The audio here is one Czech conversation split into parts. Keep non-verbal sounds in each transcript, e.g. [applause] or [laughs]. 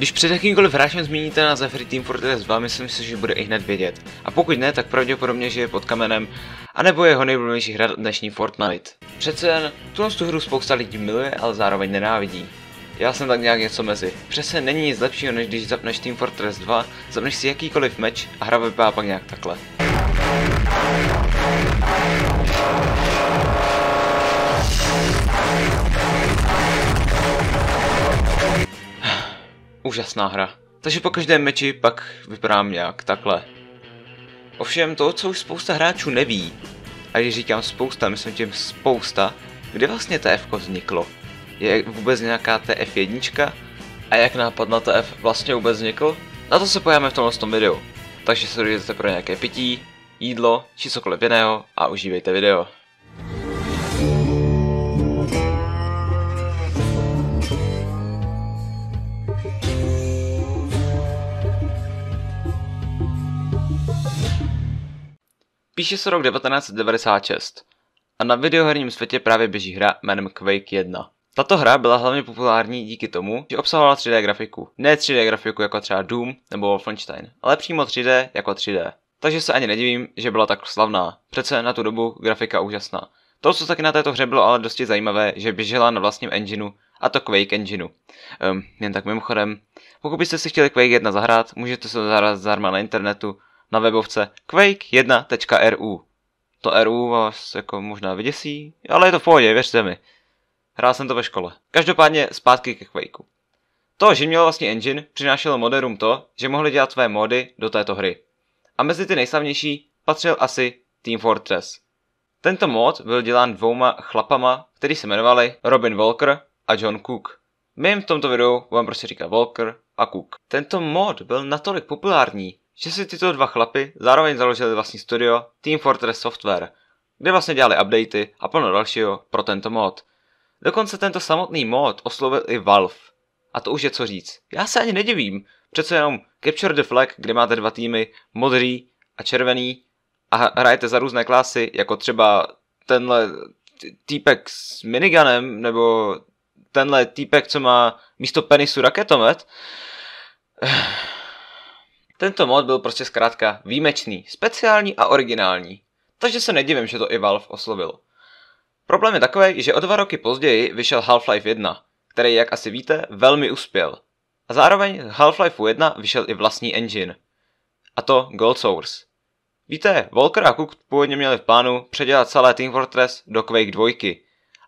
Když před jakýmkoliv hráčem zmíníte na Zephyr Team Fortress 2, myslím si, že bude i hned vědět. A pokud ne, tak pravděpodobně, že je pod kamenem, anebo jeho nejblíbenější hra dnešní Fortnite. Přece jen, tuhle tu hru spousta lidí miluje, ale zároveň nenávidí. Já jsem tak nějak něco mezi. Přece není nic lepšího, než když zapneš Team Fortress 2, zapneš si jakýkoliv meč a hra vypadá pak nějak takhle. Úžasná hra. Takže po každém meči pak vypadám nějak takhle. Ovšem to, co už spousta hráčů neví, a když říkám spousta, myslím tím spousta, kde vlastně TF vzniklo? Je vůbec nějaká TF1? A jak nápad na TF vlastně vůbec vznikl? Na to se pojáme v tomhle tom videu. Takže se dojdete pro nějaké pití, jídlo či cokoliv jiného a užívejte video. Píše se rok 1996 a na videoherním světě právě běží hra jménem Quake 1. Tato hra byla hlavně populární díky tomu, že obsahovala 3D grafiku. Ne 3D grafiku jako třeba Doom nebo Wolfenstein, ale přímo 3D jako 3D. Takže se ani nedivím, že byla tak slavná. Přece na tu dobu grafika úžasná. To, co taky na této hře bylo ale dosti zajímavé, že běžela na vlastním engineu, a to Quake engineu. Um, jen tak mimochodem, pokud byste si chtěli Quake 1 zahrát, můžete se zahrát zdarma na internetu na webovce quake1.ru. To RU vás jako možná vyděsí, ale je to v pohodě, věřte mi. Hrál jsem to ve škole. Každopádně zpátky ke Quakeu. To, že měl vlastně engine, přinášelo moderům to, že mohli dělat své mody do této hry. A mezi ty nejslavnější patřil asi Team Fortress. Tento mod byl dělán dvouma chlapama, který se jmenovali Robin Walker a John Cook. My jim v tomto videu budeme prostě říkat Walker a Cook. Tento mod byl natolik populární, že si tyto dva chlapy zároveň založili vlastní studio Team Fortress Software, kde vlastně dělali updaty a plno dalšího pro tento mod. Dokonce tento samotný mod oslovil i Valve. A to už je co říct. Já se ani nedivím, přece jenom Capture the Flag, kde máte dva týmy, modrý a červený, a hrajete za různé klasy, jako třeba tenhle týpek s miniganem, nebo tenhle týpek, co má místo penisu raketomet, [sighs] Tento mod byl prostě zkrátka výjimečný, speciální a originální. Takže se nedivím, že to i Valve oslovilo. Problém je takový, že o dva roky později vyšel Half-Life 1, který, jak asi víte, velmi uspěl. A zároveň Half-Life 1 vyšel i vlastní engine. A to Gold Source. Víte, Volker a Cook původně měli v plánu předělat celé Team Fortress do Quake 2,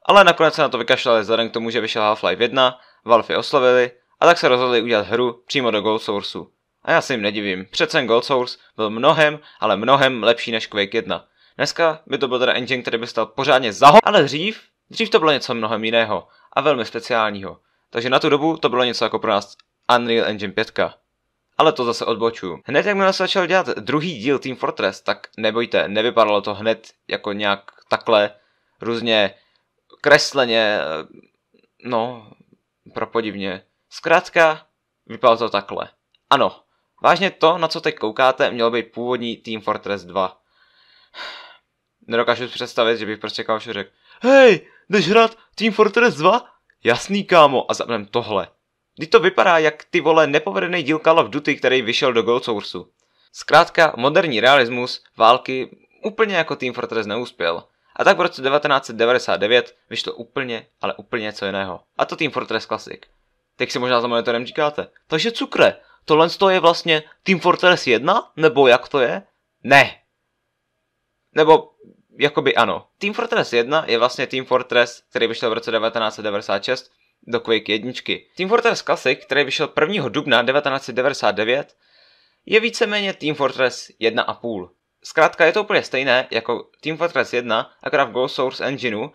ale nakonec se na to vykašlali vzhledem k tomu, že vyšel Half-Life 1, Valve je oslovili a tak se rozhodli udělat hru přímo do Gold Sourceu. A já se jim nedivím, přece Gold Source byl mnohem, ale mnohem lepší než Quake 1. Dneska by to byl teda engine, který by stal pořádně za ho, ale dřív, dřív to bylo něco mnohem jiného a velmi speciálního. Takže na tu dobu to bylo něco jako pro nás Unreal Engine 5. Ale to zase odbočuju. Hned jakmile se začal dělat druhý díl Team Fortress, tak nebojte, nevypadalo to hned jako nějak takhle různě kresleně, eh, no, propodivně. Zkrátka, vypadalo to takhle. Ano, Vážně to, na co teď koukáte, mělo být původní Team Fortress 2. Nedokážu si představit, že bych prostě kámoši řekl Hej, jdeš hrát Team Fortress 2? Jasný kámo, a zapnem tohle. Teď to vypadá jak ty vole nepovedený díl Call of Duty, který vyšel do Gold Sourceu. Zkrátka, moderní realismus války úplně jako Team Fortress neuspěl. A tak v roce 1999 vyšlo úplně, ale úplně co jiného. A to Team Fortress Classic. Teď si možná za monitorem říkáte, takže cukre, Tohle je vlastně Team Fortress 1? Nebo jak to je? Ne. Nebo jakoby ano. Team Fortress 1 je vlastně Team Fortress, který vyšel v roce 1996 do Quake 1. Team Fortress Classic, který vyšel 1. dubna 1999, je víceméně Team Fortress 1,5. Zkrátka je to úplně stejné jako Team Fortress 1, akorát v Go Source Engineu,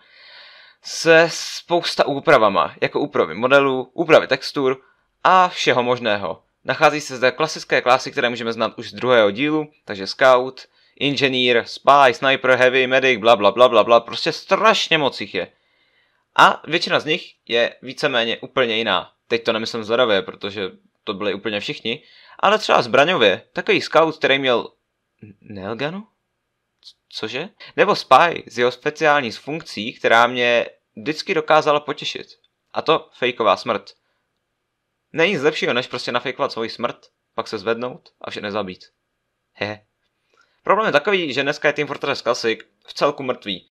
se spousta úpravama, jako úpravy modelů, úpravy textur a všeho možného. Nachází se zde klasické klasy, které můžeme znát už z druhého dílu, takže scout, inženýr, spy, sniper, heavy, medic, bla bla bla bla bla, prostě strašně moc jich je. A většina z nich je víceméně úplně jiná. Teď to nemyslím zledavě, protože to byli úplně všichni, ale třeba zbraňově, takový scout, který měl Nelganu? Cože? Nebo Spy z jeho speciální funkcí, která mě vždycky dokázala potěšit. A to fejková smrt. Není nic lepšího, než prostě nafejkovat svoji smrt, pak se zvednout a vše nezabít. Hehe. Problém je takový, že dneska je Team Fortress Classic v celku mrtvý.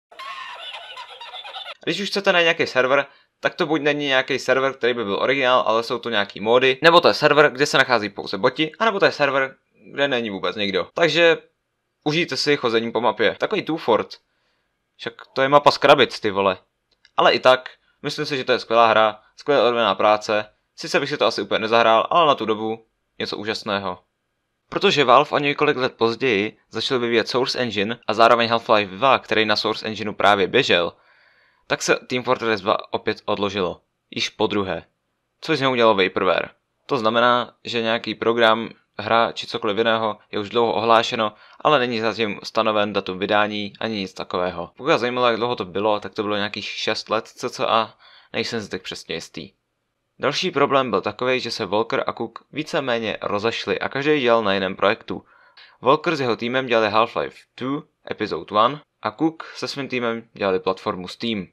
Když už chcete na nějaký server, tak to buď není nějaký server, který by byl originál, ale jsou to nějaký módy, nebo to je server, kde se nachází pouze boti, anebo to je server, kde není vůbec nikdo. Takže užijte si chození po mapě. Takový Fort. Však to je mapa z krabic, ty vole. Ale i tak, myslím si, že to je skvělá hra, skvěle odvedená práce Sice bych si to asi úplně nezahrál, ale na tu dobu něco úžasného. Protože Valve o několik let později začal vyvíjet Source Engine a zároveň Half-Life 2, který na Source Engineu právě běžel, tak se Team Fortress 2 opět odložilo. Již po druhé. Což z něho udělal Vaporware. To znamená, že nějaký program, hra či cokoliv jiného je už dlouho ohlášeno, ale není zatím stanoven datum vydání ani nic takového. Pokud vás zajímalo, jak dlouho to bylo, tak to bylo nějakých 6 let cca, nejsem si tak přesně jistý. Další problém byl takový, že se Volker a Cook víceméně rozešli a každý dělal na jiném projektu. Volker s jeho týmem dělali Half-Life 2, Episode 1 a Cook se svým týmem dělali platformu Steam.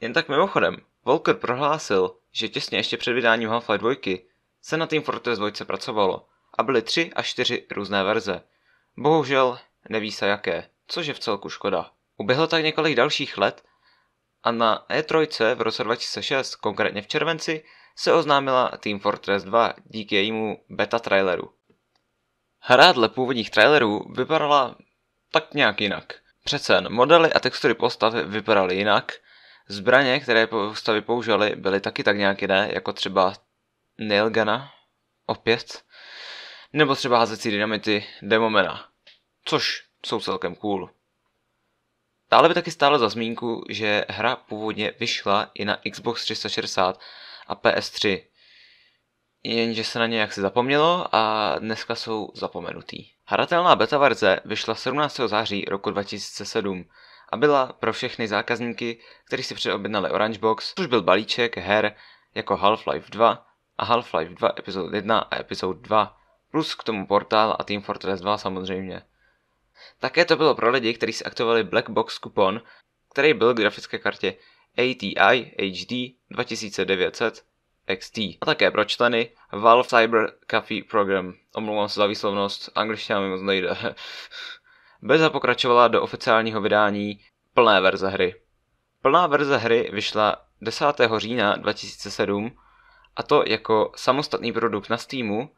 Jen tak mimochodem, Volker prohlásil, že těsně ještě před vydáním Half-Life 2 se na Team Fortress 2 pracovalo a byly tři a čtyři různé verze. Bohužel neví se jaké, což je v celku škoda. Uběhlo tak několik dalších let a na E3 v roce 2006, konkrétně v červenci, se oznámila Team Fortress 2 díky jejímu beta traileru. Hra dle původních trailerů vypadala tak nějak jinak. Přece jen modely a textury postav vypadaly jinak, zbraně, které postavy používaly, byly taky tak nějak jiné, jako třeba Nailgana, opět, nebo třeba házecí dynamity Demomena, což jsou celkem cool. Dále by taky stále za zmínku, že hra původně vyšla i na Xbox 360 a PS3, jenže se na ně jaksi zapomnělo a dneska jsou zapomenutý. Hratelná beta verze vyšla 17. září roku 2007 a byla pro všechny zákazníky, kteří si předobjednali Orange Box, což byl balíček her jako Half-Life 2 a Half-Life 2 Episode 1 a Episode 2, plus k tomu portál a Team Fortress 2 samozřejmě. Také to bylo pro lidi, kteří si aktivovali Black Box kupon, který byl k grafické kartě ATI HD 2900 XT. A také pro členy Valve Cyber Cafe Program. Omlouvám se za výslovnost, angličtina mi moc nejde. [laughs] Beza pokračovala do oficiálního vydání plné verze hry. Plná verze hry vyšla 10. října 2007 a to jako samostatný produkt na Steamu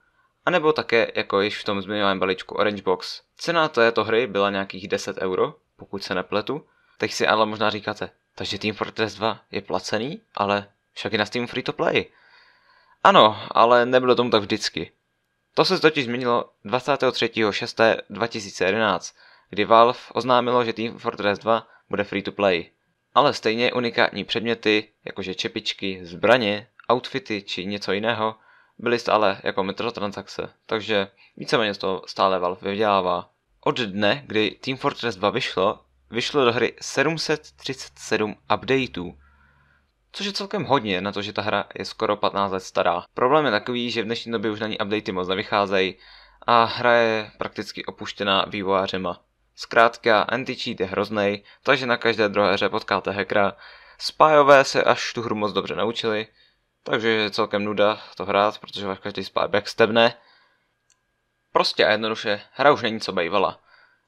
anebo také, jako již v tom zmiňovaném balíčku Orange Box. Cena této hry byla nějakých 10 euro, pokud se nepletu. Teď si ale možná říkáte, takže Team Fortress 2 je placený, ale však je na Steam free to play. Ano, ale nebylo tomu tak vždycky. To se totiž změnilo 23.6.2011, kdy Valve oznámilo, že Team Fortress 2 bude free to play. Ale stejně unikátní předměty, jakože čepičky, zbraně, outfity či něco jiného, byly stále jako mikrotransakce, takže víceméně z toho stále Valve vydělává. Od dne, kdy Team Fortress 2 vyšlo, vyšlo do hry 737 updateů, což je celkem hodně na to, že ta hra je skoro 15 let stará. Problém je takový, že v dnešní době už na ní updatey moc nevycházejí a hra je prakticky opuštěná vývojářema. Zkrátka, anti-cheat je hroznej, takže na každé druhé hře potkáte hackera. Spájové se až tu hru moc dobře naučili, takže je celkem nuda to hrát, protože vás každý spábek stebne. Prostě a jednoduše, hra už není co bývala.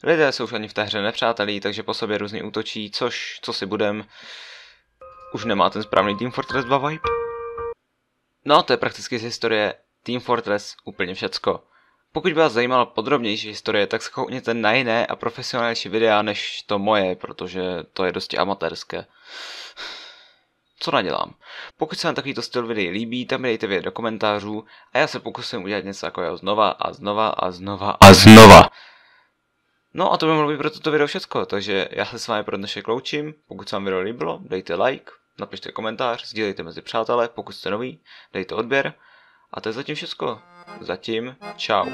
Lidé jsou už ani v té hře nepřátelí, takže po sobě různě útočí, což, co si budem, už nemá ten správný Team Fortress 2 vibe. No, to je prakticky z historie Team Fortress úplně všecko. Pokud by vás zajímala podrobnější historie, tak skoukněte na jiné a profesionálnější videa než to moje, protože to je dosti amatérské co nadělám. Pokud se vám takovýto styl videí líbí, tam mi dejte vědět do komentářů a já se pokusím udělat něco takového znova a znova a znova a znova. No a to by mohlo být pro toto video všecko, takže já se s vámi pro dnešek loučím, pokud se vám video líbilo, dejte like, napište komentář, sdílejte mezi přátelé, pokud jste nový, dejte odběr a to je zatím všecko. Zatím čau.